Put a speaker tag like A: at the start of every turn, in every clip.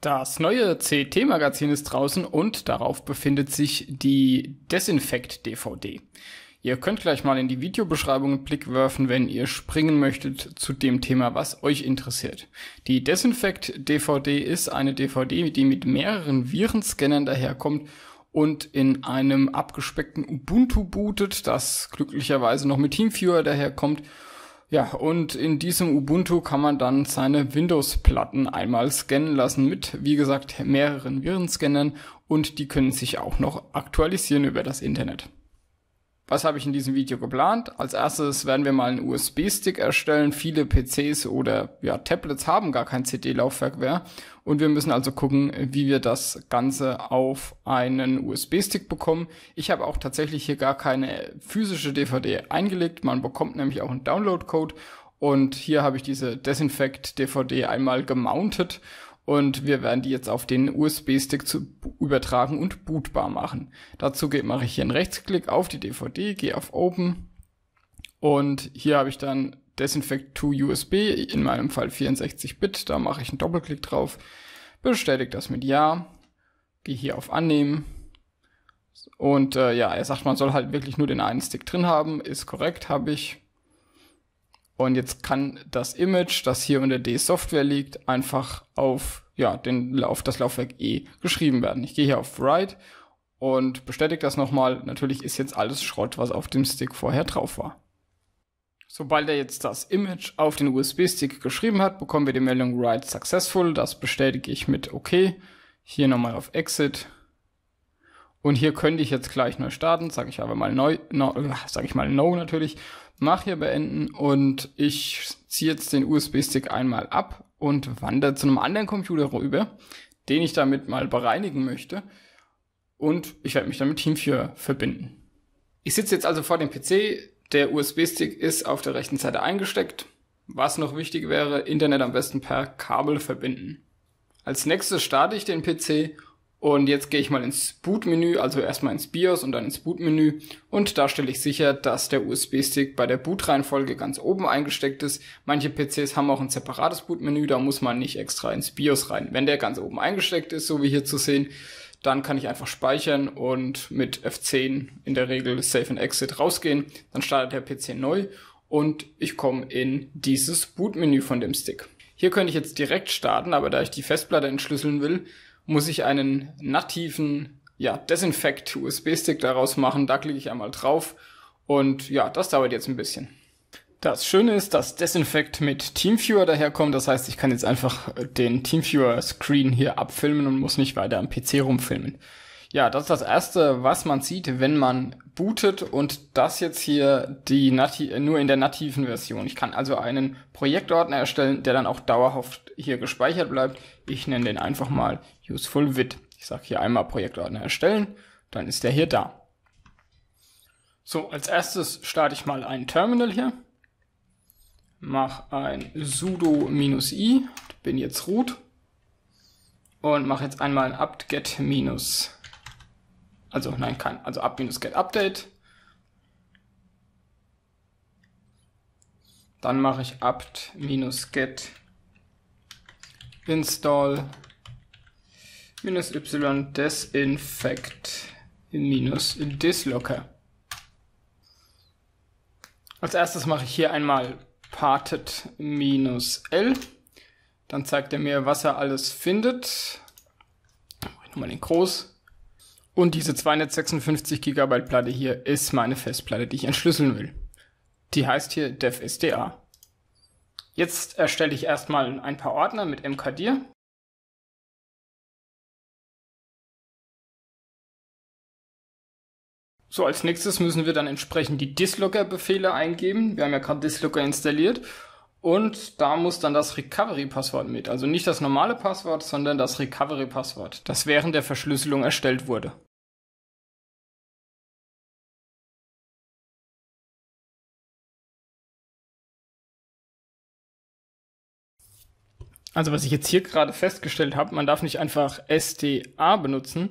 A: Das neue CT-Magazin ist draußen und darauf befindet sich die Desinfekt-DVD. Ihr könnt gleich mal in die Videobeschreibung einen Blick werfen, wenn ihr springen möchtet zu dem Thema, was euch interessiert. Die Desinfekt-DVD ist eine DVD, die mit mehreren Virenscannern daherkommt und in einem abgespeckten Ubuntu bootet, das glücklicherweise noch mit Teamviewer daherkommt ja, und in diesem Ubuntu kann man dann seine Windows-Platten einmal scannen lassen mit, wie gesagt, mehreren Virenscannern und die können sich auch noch aktualisieren über das Internet. Was habe ich in diesem Video geplant? Als erstes werden wir mal einen USB-Stick erstellen. Viele PCs oder ja, Tablets haben gar kein CD-Laufwerk mehr. Und wir müssen also gucken, wie wir das Ganze auf einen USB-Stick bekommen. Ich habe auch tatsächlich hier gar keine physische DVD eingelegt. Man bekommt nämlich auch einen Download-Code. Und hier habe ich diese Desinfect-DVD einmal gemountet und wir werden die jetzt auf den USB-Stick zu übertragen und bootbar machen. Dazu mache ich hier einen Rechtsklick auf die DVD, gehe auf Open und hier habe ich dann Desinfect to USB, in meinem Fall 64-Bit, da mache ich einen Doppelklick drauf, bestätige das mit Ja, gehe hier auf Annehmen und äh, ja, er sagt, man soll halt wirklich nur den einen Stick drin haben, ist korrekt, habe ich und jetzt kann das Image, das hier unter D Software liegt, einfach auf, ja, den, auf das Laufwerk E geschrieben werden. Ich gehe hier auf Write und bestätige das nochmal. Natürlich ist jetzt alles Schrott, was auf dem Stick vorher drauf war. Sobald er jetzt das Image auf den USB-Stick geschrieben hat, bekommen wir die Meldung Write Successful. Das bestätige ich mit OK. Hier nochmal auf Exit und hier könnte ich jetzt gleich neu starten, sage ich aber mal neu, no, sage ich mal no natürlich, Mach hier beenden und ich ziehe jetzt den USB-Stick einmal ab und wandere zu einem anderen Computer rüber, den ich damit mal bereinigen möchte und ich werde mich dann mit TeamViewer verbinden. Ich sitze jetzt also vor dem PC, der USB-Stick ist auf der rechten Seite eingesteckt. Was noch wichtig wäre, Internet am besten per Kabel verbinden. Als nächstes starte ich den PC und jetzt gehe ich mal ins Bootmenü, also erstmal ins BIOS und dann ins Bootmenü. Und da stelle ich sicher, dass der USB-Stick bei der Bootreihenfolge ganz oben eingesteckt ist. Manche PCs haben auch ein separates Bootmenü, da muss man nicht extra ins BIOS rein. Wenn der ganz oben eingesteckt ist, so wie hier zu sehen, dann kann ich einfach speichern und mit F10 in der Regel Save and Exit rausgehen. Dann startet der PC neu und ich komme in dieses Bootmenü von dem Stick. Hier könnte ich jetzt direkt starten, aber da ich die Festplatte entschlüsseln will, muss ich einen nativen ja, Desinfect-USB-Stick daraus machen. Da klicke ich einmal drauf und ja, das dauert jetzt ein bisschen. Das Schöne ist, dass Desinfect mit TeamViewer daherkommt. Das heißt, ich kann jetzt einfach äh, den TeamViewer-Screen hier abfilmen und muss nicht weiter am PC rumfilmen. Ja, das ist das Erste, was man sieht, wenn man bootet und das jetzt hier die Nati äh, nur in der nativen Version. Ich kann also einen Projektordner erstellen, der dann auch dauerhaft hier gespeichert bleibt. Ich nenne den einfach mal Useful Vid. Ich sage hier einmal Projektordner erstellen, dann ist der hier da. So, als erstes starte ich mal ein Terminal hier, mache ein sudo-i, bin jetzt root und mache jetzt einmal ein apt-get- also nein, kein, also apt-get-update. Dann mache ich apt-get install minus y desinfect minus dislocker. Als erstes mache ich hier einmal parted minus L. Dann zeigt er mir, was er alles findet. Mache ich nochmal den groß. Und diese 256 GB Platte hier ist meine Festplatte, die ich entschlüsseln will. Die heißt hier devsda. Jetzt erstelle ich erstmal ein paar Ordner mit mkdir. So, als nächstes müssen wir dann entsprechend die Dislocker-Befehle eingeben. Wir haben ja gerade Dislocker installiert. Und da muss dann das Recovery-Passwort mit. Also nicht das normale Passwort, sondern das Recovery-Passwort, das während der Verschlüsselung erstellt wurde. Also was ich jetzt hier gerade festgestellt habe, man darf nicht einfach STA benutzen,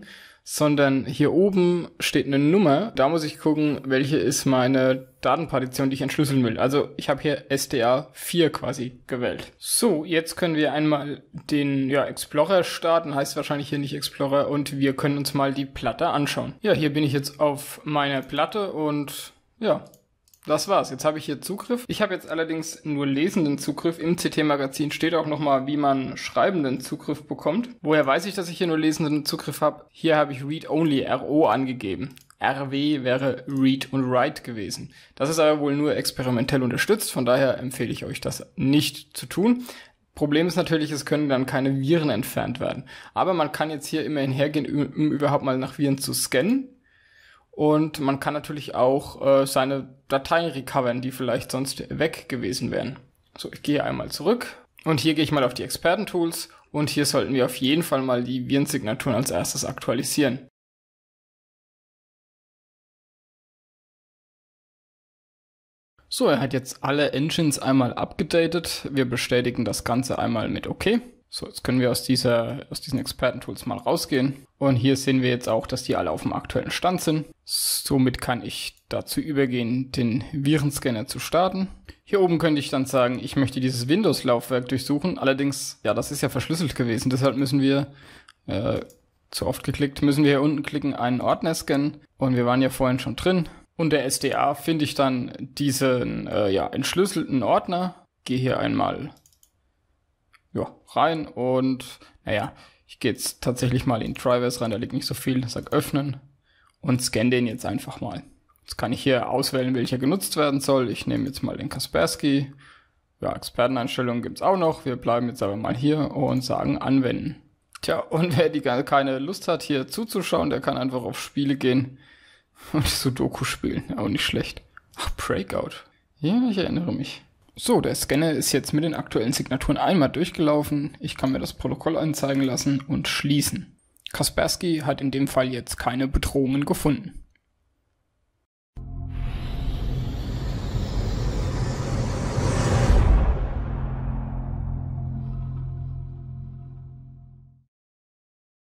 A: sondern hier oben steht eine Nummer. Da muss ich gucken, welche ist meine Datenpartition, die ich entschlüsseln will. Also ich habe hier SDA 4 quasi gewählt. So, jetzt können wir einmal den ja, Explorer starten, heißt wahrscheinlich hier nicht Explorer, und wir können uns mal die Platte anschauen. Ja, hier bin ich jetzt auf meiner Platte und ja, das war's. Jetzt habe ich hier Zugriff. Ich habe jetzt allerdings nur lesenden Zugriff. Im CT-Magazin steht auch nochmal, wie man schreibenden Zugriff bekommt. Woher weiß ich, dass ich hier nur lesenden Zugriff habe? Hier habe ich Read Only RO angegeben. RW wäre Read und Write gewesen. Das ist aber wohl nur experimentell unterstützt, von daher empfehle ich euch das nicht zu tun. Problem ist natürlich, es können dann keine Viren entfernt werden. Aber man kann jetzt hier immerhin hergehen, um überhaupt mal nach Viren zu scannen. Und man kann natürlich auch äh, seine Dateien recovern, die vielleicht sonst weg gewesen wären. So, ich gehe einmal zurück und hier gehe ich mal auf die Experten-Tools und hier sollten wir auf jeden Fall mal die Virensignaturen als erstes aktualisieren. So, er hat jetzt alle Engines einmal abgedatet. Wir bestätigen das Ganze einmal mit OK. So, jetzt können wir aus, dieser, aus diesen Expertentools mal rausgehen. Und hier sehen wir jetzt auch, dass die alle auf dem aktuellen Stand sind. Somit kann ich dazu übergehen, den Virenscanner zu starten. Hier oben könnte ich dann sagen, ich möchte dieses Windows-Laufwerk durchsuchen. Allerdings, ja, das ist ja verschlüsselt gewesen. Deshalb müssen wir, äh, zu oft geklickt, müssen wir hier unten klicken, einen Ordner scannen. Und wir waren ja vorhin schon drin. Unter SDA finde ich dann diesen, äh, ja, entschlüsselten Ordner. Gehe hier einmal ja, rein und naja, ich gehe jetzt tatsächlich mal in Drivers rein, da liegt nicht so viel, sag öffnen und scanne den jetzt einfach mal. Jetzt kann ich hier auswählen, welcher genutzt werden soll. Ich nehme jetzt mal den Kaspersky. Ja, Experteneinstellungen gibt es auch noch. Wir bleiben jetzt aber mal hier und sagen anwenden. Tja, und wer die gar keine Lust hat, hier zuzuschauen, der kann einfach auf Spiele gehen und Sudoku spielen. Auch nicht schlecht. Ach, Breakout. Ja, ich erinnere mich. So, der Scanner ist jetzt mit den aktuellen Signaturen einmal durchgelaufen. Ich kann mir das Protokoll anzeigen lassen und schließen. Kaspersky hat in dem Fall jetzt keine Bedrohungen gefunden.